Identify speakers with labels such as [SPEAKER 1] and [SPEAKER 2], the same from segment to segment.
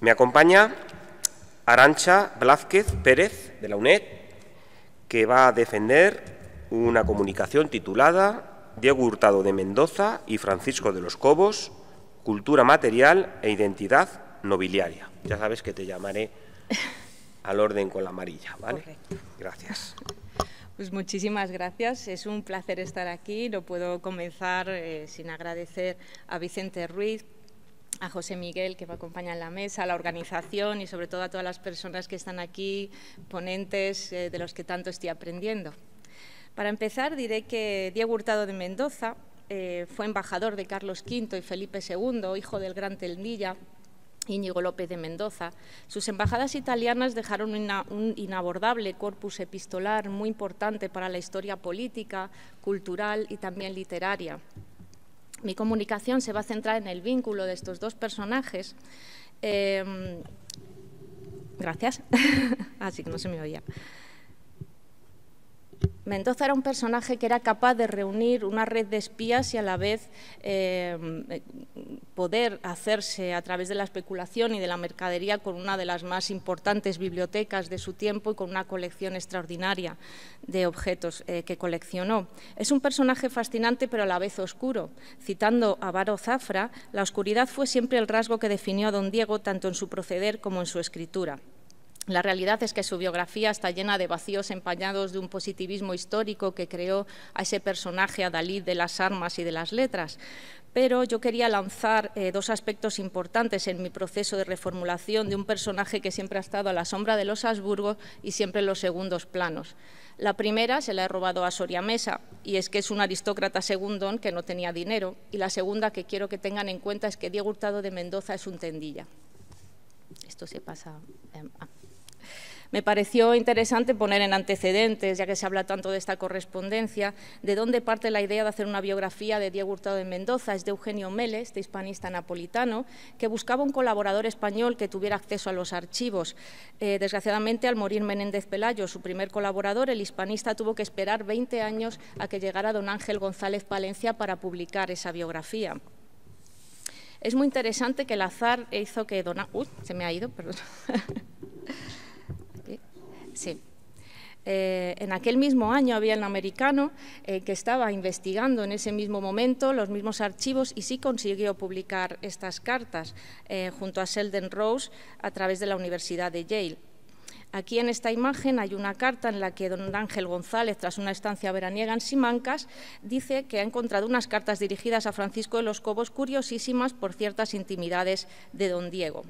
[SPEAKER 1] Me acompaña Arancha Blázquez Pérez, de la UNED, que va a defender una comunicación titulada Diego Hurtado de Mendoza y Francisco de los Cobos, Cultura Material e Identidad Nobiliaria. Ya sabes que te llamaré al orden con la amarilla, ¿vale? Gracias. Pues muchísimas gracias. Es un placer estar aquí. No puedo comenzar eh, sin agradecer a Vicente Ruiz, a José Miguel, que me acompaña en la mesa, a la organización y sobre todo a todas las personas que están aquí, ponentes eh, de los que tanto estoy aprendiendo. Para empezar, diré que Diego Hurtado de Mendoza eh, fue embajador de Carlos V y Felipe II, hijo del gran Telmilla, Íñigo López de Mendoza. Sus embajadas italianas dejaron un inabordable corpus epistolar muy importante para la historia política, cultural y también literaria mi comunicación se va a centrar en el vínculo de estos dos personajes. Em, gracias. Así que no se me oía. Mendoza era un personaje que era capaz de reunir una red de espías y a la vez em, poder hacerse a través de la especulación y de la mercadería con una de las más importantes bibliotecas de su tiempo y con una colección extraordinaria de objetos eh, que coleccionó. Es un personaje fascinante pero a la vez oscuro. Citando a Varo Zafra, la oscuridad fue siempre el rasgo que definió a don Diego tanto en su proceder como en su escritura. La realidad es que su biografía está llena de vacíos empañados de un positivismo histórico que creó a ese personaje, a Dalí, de las armas y de las letras. Pero yo quería lanzar eh, dos aspectos importantes en mi proceso de reformulación de un personaje que siempre ha estado a la sombra de los Habsburgo y siempre en los segundos planos. La primera se la he robado a Soria Mesa y es que es un aristócrata segundón que no tenía dinero. Y la segunda que quiero que tengan en cuenta es que Diego Hurtado de Mendoza es un tendilla. Esto se pasa. Em, me pareció interesante poner en antecedentes, ya que se habla tanto de esta correspondencia, de dónde parte la idea de hacer una biografía de Diego Hurtado de Mendoza. Es de Eugenio Meles, de hispanista napolitano, que buscaba un colaborador español que tuviera acceso a los archivos. Eh, desgraciadamente, al morir Menéndez Pelayo, su primer colaborador, el hispanista tuvo que esperar 20 años a que llegara don Ángel González Palencia para publicar esa biografía. Es muy interesante que el azar hizo que don... Uy, se me ha ido, perdón. Sí. Eh, en aquel mismo año había un americano eh, que estaba investigando en ese mismo momento los mismos archivos y sí consiguió publicar estas cartas eh, junto a Selden Rose a través de la Universidad de Yale. Aquí en esta imagen hay una carta en la que don Ángel González, tras una estancia veraniega en Simancas, dice que ha encontrado unas cartas dirigidas a Francisco de los Cobos curiosísimas por ciertas intimidades de don Diego.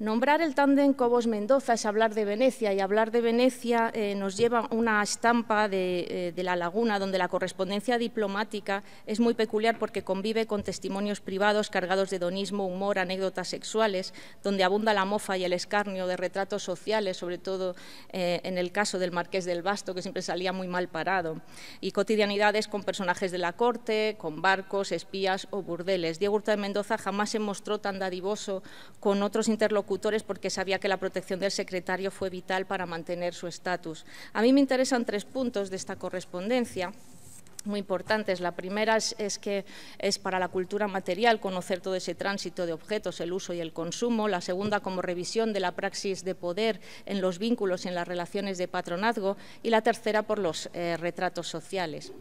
[SPEAKER 1] Nombrar el tándem Cobos-Mendoza es hablar de Venecia y hablar de Venecia eh, nos lleva a una estampa eh, de, la laguna donde la correspondencia diplomática es muy peculiar porque convive con testimonios privados cargados de donismo, humor, anécdotas sexuales, donde abunda la mofa y el escarnio de retratos sociales, sobre todo eh, en el caso del marqués del Basto, que siempre salía muy mal parado, y cotidianidades con personajes de la corte, con barcos, espías o burdeles. Diego Hurtado de Mendoza jamás se mostró tan dadivoso con otros interlocutores porque sabía que la protección del secretario fue vital para mantener su estatus. A mí me interesan tres puntos de esta correspondencia muy importantes. La primera es, que es para la cultura material conocer todo ese tránsito de objetos, el uso y el consumo. La segunda como revisión de la praxis de poder en los vínculos y en las relaciones de patronazgo. Y la tercera por los eh, retratos sociales.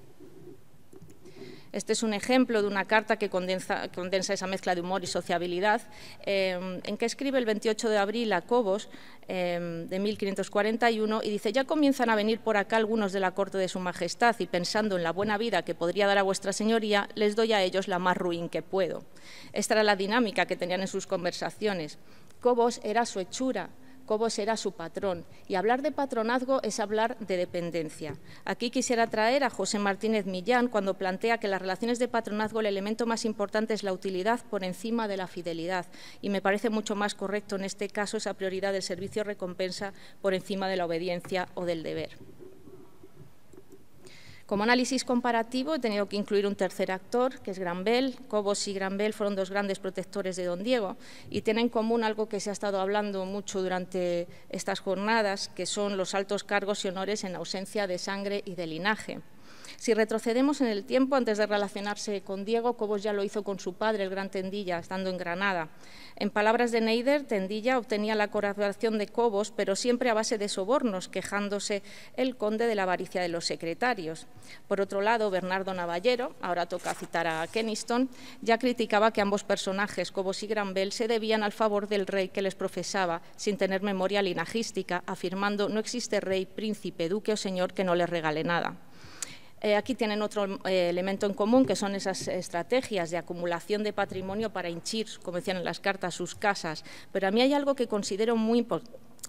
[SPEAKER 1] Este es un ejemplo de una carta que condensa, esa mezcla de humor y sociabilidad, eh, en que escribe el 28 de abril a Cobos eh, de 1541 y dice, ya comienzan a venir por acá algunos de la corte de su majestad y pensando en la buena vida que podría dar a vuestra señoría, les doy a ellos la más ruin que puedo. Esta era la dinámica que tenían en sus conversaciones. Cobos era su hechura, cómo será su patrón. Y hablar de patronazgo es hablar de dependencia. Aquí quisiera traer a José Martínez Millán cuando plantea que en las relaciones de patronazgo el elemento más importante es la utilidad por encima de la fidelidad. Y me parece mucho más correcto en este caso esa prioridad del servicio recompensa por encima de la obediencia o del deber. Como análisis comparativo he tenido que incluir un tercer actor, que es Gran Bell. Cobos y Gran Bell fueron dos grandes protectores de Don Diego y tienen en común algo que se ha estado hablando mucho durante estas jornadas, que son los altos cargos y honores en ausencia de sangre y de linaje. Si retrocedemos en el tiempo, antes de relacionarse con Diego, Cobos ya lo hizo con su padre, el gran Tendilla, estando en Granada. En palabras de Neider, Tendilla obtenía la colaboración de Cobos, pero siempre a base de sobornos, quejándose el conde de la avaricia de los secretarios. Por otro lado, Bernardo Navallero, ahora toca citar a Keniston, ya criticaba que ambos personajes, Cobos y Granbel, se debían al favor del rey que les profesaba, sin tener memoria linajística, afirmando no existe rey, príncipe, duque o señor que no les regale nada. Eh, aquí tienen otro eh, elemento en común, que son esas estrategias de acumulación de patrimonio para hinchir, como decían en las cartas, sus casas. Pero a mí hay algo que considero muy,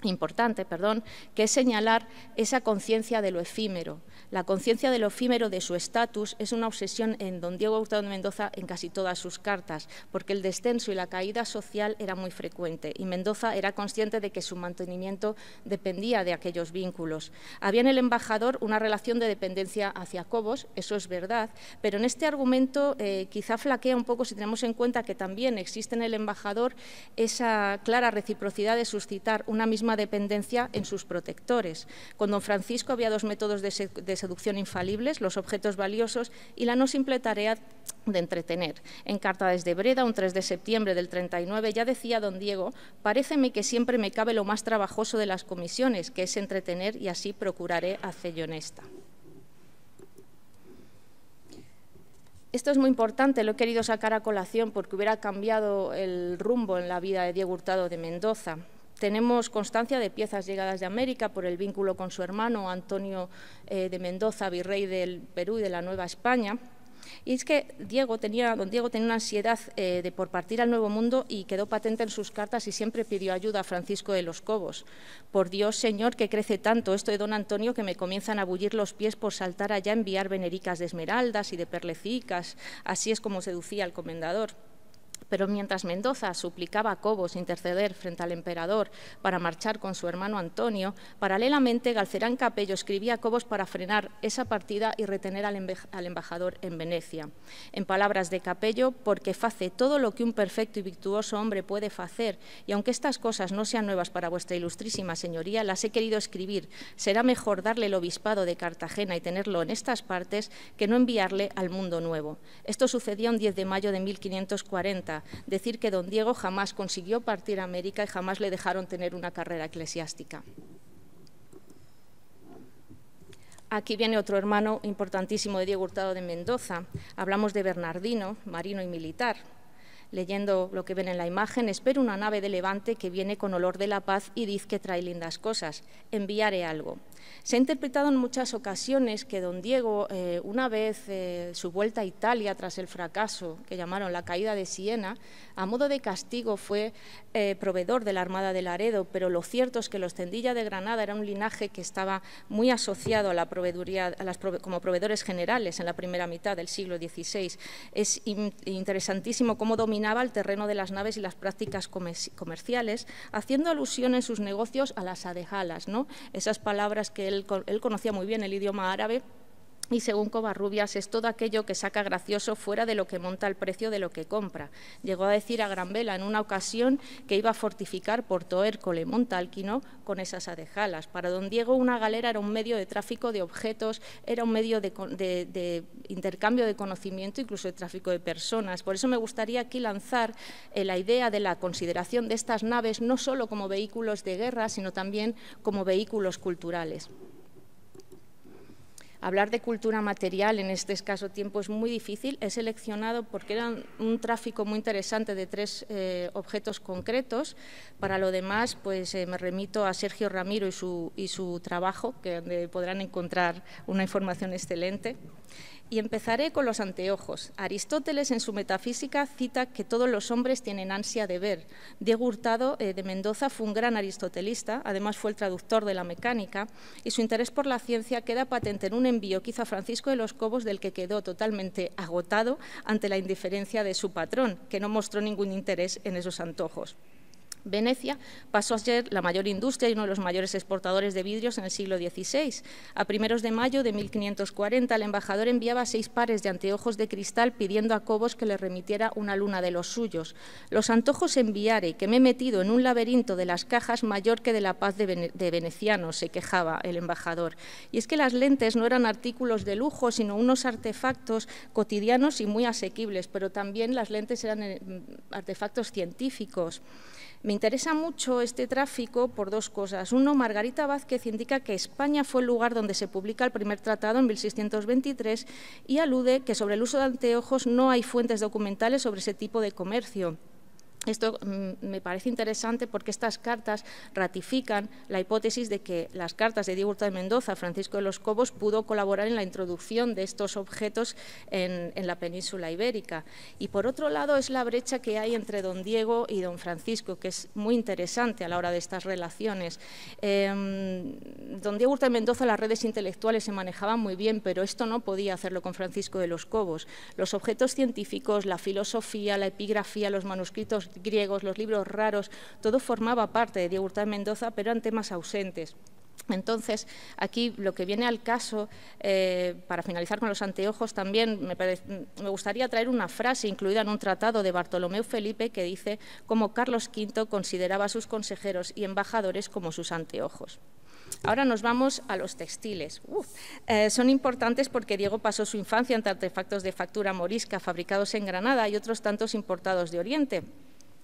[SPEAKER 1] importante, perdón, que es señalar esa conciencia de lo efímero. La conciencia de lo efímero de su estatus es una obsesión en don Diego Hurtado de Mendoza en casi todas sus cartas, porque el descenso y la caída social era muy frecuente y Mendoza era consciente de que su mantenimiento dependía de aquellos vínculos. Había en el embajador una relación de dependencia hacia Cobos, eso es verdad, pero en este argumento eh, quizá flaquea un poco si tenemos en cuenta que también existe en el embajador esa clara reciprocidad de suscitar una misma dependencia en sus protectores. Con don Francisco había dos métodos de, seducción infalibles, los objetos valiosos y la no simple tarea de entretener. En Carta desde Breda, un 3 de septiembre del 39, ya decía don Diego, paréceme que siempre me cabe lo más trabajoso de las comisiones, que es entretener y así procuraré hacerlo honesta. Esto es muy importante, lo he querido sacar a colación porque hubiera cambiado el rumbo en la vida de Diego Hurtado de Mendoza. Tenemos constancia de piezas llegadas de América por el vínculo con su hermano Antonio eh, de Mendoza, virrey del Perú y de la Nueva España. Y es que Diego tenía, don Diego tenía una ansiedad eh, de por partir al Nuevo Mundo y quedó patente en sus cartas y siempre pidió ayuda a Francisco de los Cobos. Por Dios, Señor, que crece tanto esto de don Antonio que me comienzan a bullir los pies por saltar allá a enviar venericas de esmeraldas y de perlecicas. Así es como seducía al comendador. Pero mientras Mendoza suplicaba a Cobos interceder frente al emperador para marchar con su hermano Antonio, paralelamente Galcerán Capello escribía a Cobos para frenar esa partida y retener al, embajador en Venecia. En palabras de Capello, porque face todo lo que un perfecto y virtuoso hombre puede hacer, y aunque estas cosas no sean nuevas para vuestra ilustrísima señoría, las he querido escribir. Será mejor darle el obispado de Cartagena y tenerlo en estas partes que no enviarle al mundo nuevo. Esto sucedió un 10 de mayo de 1540 decir que don Diego jamás consiguió partir a América y jamás le dejaron tener una carrera eclesiástica. Aquí viene otro hermano importantísimo de Diego Hurtado de Mendoza. Hablamos de Bernardino, marino y militar. Leyendo lo que ven en la imagen, espero una nave de levante que viene con olor de la paz y dice que trae lindas cosas. Enviaré algo. Se ha interpretado en muchas ocasiones que don Diego, eh, una vez eh, su vuelta a Italia tras el fracaso que llamaron la caída de Siena, a modo de castigo fue eh, proveedor de la Armada de Laredo, pero lo cierto es que los Tendilla de Granada era un linaje que estaba muy asociado a la proveeduría, como proveedores generales en la primera mitad del siglo XVI. Es interesantísimo cómo dominaba el terreno de las naves y las prácticas comerciales, haciendo alusión en sus negocios a las adejalas, ¿no? esas palabras que él conocía muy bien, el idioma árabe y según Covarrubias, es todo aquello que saca gracioso fuera de lo que monta el precio de lo que compra. Llegó a decir a Gran Vela en una ocasión que iba a fortificar Porto Hércole, Montalquino, con esas adejalas. Para don Diego, una galera era un medio de tráfico de objetos, era un medio de, intercambio de conocimiento, incluso de tráfico de personas. Por eso me gustaría aquí lanzar eh, la idea de la consideración de estas naves no solo como vehículos de guerra, sino también como vehículos culturales. Hablar de cultura material en este escaso tiempo es muy difícil. He seleccionado porque era un tráfico muy interesante de tres eh, objetos concretos. Para lo demás, pues eh, me remito a Sergio Ramiro y su, y su trabajo, que donde podrán encontrar una información excelente. Y empezaré con los anteojos. Aristóteles en su Metafísica cita que todos los hombres tienen ansia de ver. Diego Hurtado eh, de Mendoza fue un gran aristotelista, además fue el traductor de la mecánica, y su interés por la ciencia queda patente en un envío que hizo Francisco de los Cobos del que quedó totalmente agotado ante la indiferencia de su patrón, que no mostró ningún interés en esos antojos. Venecia pasó a ser la mayor industria y uno de los mayores exportadores de vidrios en el siglo XVI. A primeros de mayo de 1540, el embajador enviaba seis pares de anteojos de cristal pidiendo a Cobos que le remitiera una luna de los suyos. Los antojos enviaré, que me he metido en un laberinto de las cajas mayor que de la paz de venecianos, se quejaba el embajador. Y es que las lentes no eran artículos de lujo, sino unos artefactos cotidianos y muy asequibles, pero también las lentes eran eh, artefactos científicos. Me interesa mucho este tráfico por dos cosas. Uno, Margarita Vázquez indica que España fue el lugar donde se publica el primer tratado en 1623 y alude que sobre el uso de anteojos no hay fuentes documentales sobre ese tipo de comercio. Esto mm, me parece interesante porque estas cartas ratifican la hipótesis de que las cartas de Diego de Mendoza, Francisco de los Cobos, pudo colaborar en la introducción de estos objetos en, la península ibérica. Y por otro lado es la brecha que hay entre don Diego y don Francisco, que es muy interesante a la hora de estas relaciones. Em, don Diego de Mendoza las redes intelectuales se manejaban muy bien, pero esto no podía hacerlo con Francisco de los Cobos. Los objetos científicos, la filosofía, la epigrafía, los manuscritos griegos, los libros raros, todo formaba parte de Diego Hurtado Mendoza, pero eran temas ausentes. Entonces, aquí lo que viene al caso, eh, para finalizar con los anteojos, también me, gustaría traer una frase incluida en un tratado de Bartolomeo Felipe que dice cómo Carlos V consideraba a sus consejeros y embajadores como sus anteojos. Ahora nos vamos a los textiles. Eh, son importantes porque Diego pasó su infancia ante artefactos de factura morisca fabricados en Granada y otros tantos importados de Oriente.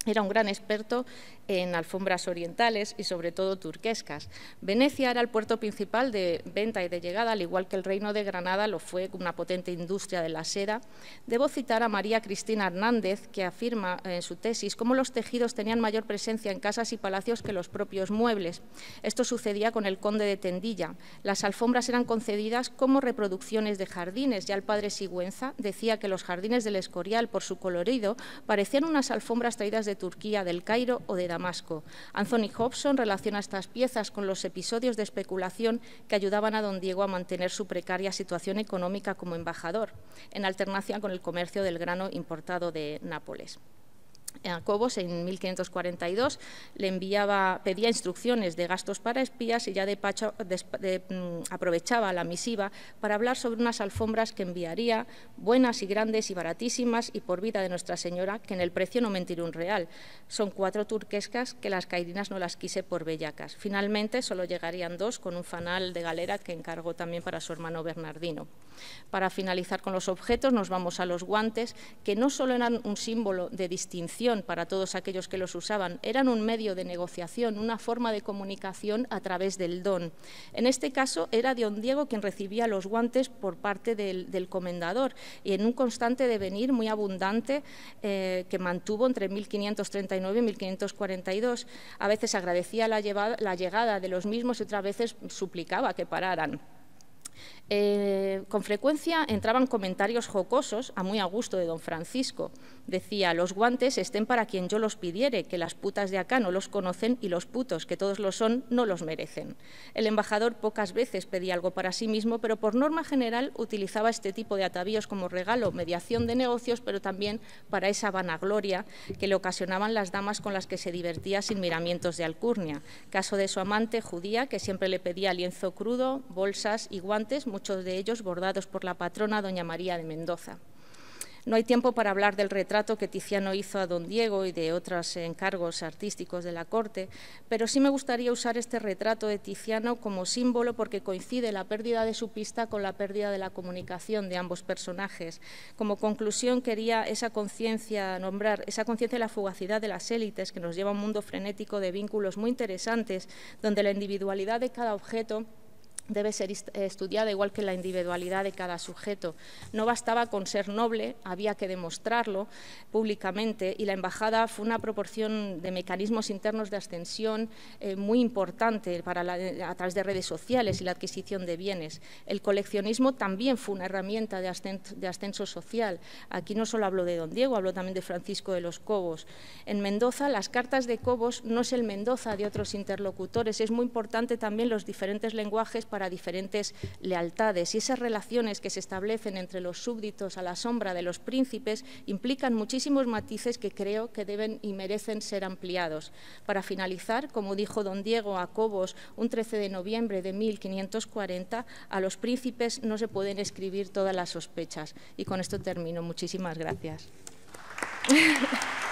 [SPEAKER 1] Era un gran experto en alfombras orientales y sobre todo turquescas. Venecia era el puerto principal de venta y de llegada, al igual que el Reino de Granada lo fue con una potente industria de la seda. Debo citar a María Cristina Hernández, que afirma en su tesis cómo los tejidos tenían mayor presencia en casas y palacios que los propios muebles. Esto sucedía con el conde de Tendilla. Las alfombras eran concedidas como reproducciones de jardines. Ya el padre Sigüenza decía que los jardines del Escorial, por su colorido, parecían unas alfombras traídas de Turquía, del Cairo o de Damasco. Anthony Hobson relaciona estas piezas con los episodios de especulación que ayudaban a don Diego a mantener su precaria situación económica como embajador, en alternancia con el comercio del grano importado de Nápoles. Cobos en 1542 le enviaba, pedía instrucciones de gastos para espías y ya mm, aprovechaba la misiva para hablar sobre unas alfombras que enviaría, buenas y grandes y baratísimas y por vida de Nuestra Señora, que en el precio no mentiré un real. Son cuatro turquescas que las cairinas no las quise por bellacas. Finalmente solo llegarían dos con un fanal de galera que encargó también para su hermano Bernardino. Para finalizar con los objetos nos vamos a los guantes, que no solo eran un símbolo de distinción, para todos aquellos que los usaban, eran un medio de negociación, una forma de comunicación a través del don. En este caso era don Diego quien recibía los guantes por parte del, comendador y en un constante devenir muy abundante eh, que mantuvo entre 1539 y 1542. A veces agradecía la, la llegada de los mismos y otras veces suplicaba que pararan. Eh, con frecuencia entraban comentarios jocosos, a muy a gusto de don Francisco. Decía, los guantes estén para quien yo los pidiere, que las putas de acá no los conocen y los putos, que todos lo son, no los merecen. El embajador pocas veces pedía algo para sí mismo, pero por norma general utilizaba este tipo de atavíos como regalo, mediación de negocios, pero también para esa vanagloria que le ocasionaban las damas con las que se divertía sin miramientos de alcurnia. Caso de su amante judía, que siempre le pedía lienzo crudo, bolsas y guantes, muchos de ellos bordados por la patrona doña María de Mendoza. No hay tiempo para hablar del retrato que Tiziano hizo a don Diego y de otros encargos artísticos de la corte, pero sí me gustaría usar este retrato de Tiziano como símbolo porque coincide la pérdida de su pista con la pérdida de la comunicación de ambos personajes. Como conclusión quería esa conciencia nombrar, esa conciencia de la fugacidad de las élites que nos lleva a un mundo frenético de vínculos muy interesantes donde la individualidad de cada objeto debe ser estudiada igual que la individualidad de cada sujeto. No bastaba con ser noble, había que demostrarlo públicamente y la embajada fue una proporción de mecanismos internos de ascensión eh, muy importante para a través de redes sociales y la adquisición de bienes. El coleccionismo también fue una herramienta de, ascenso, de ascenso social. Aquí no solo hablo de Don Diego, hablo también de Francisco de los Cobos. En Mendoza, las cartas de Cobos no es el Mendoza de otros interlocutores. Es muy importante también los diferentes lenguajes para diferentes lealtades y esas relaciones que se establecen entre los súbditos a la sombra de los príncipes implican muchísimos matices que creo que deben y merecen ser ampliados. Para finalizar, como dijo don Diego a Cobos un 13 de noviembre de 1540, a los príncipes no se pueden escribir todas las sospechas. Y con esto termino. Muchísimas gracias.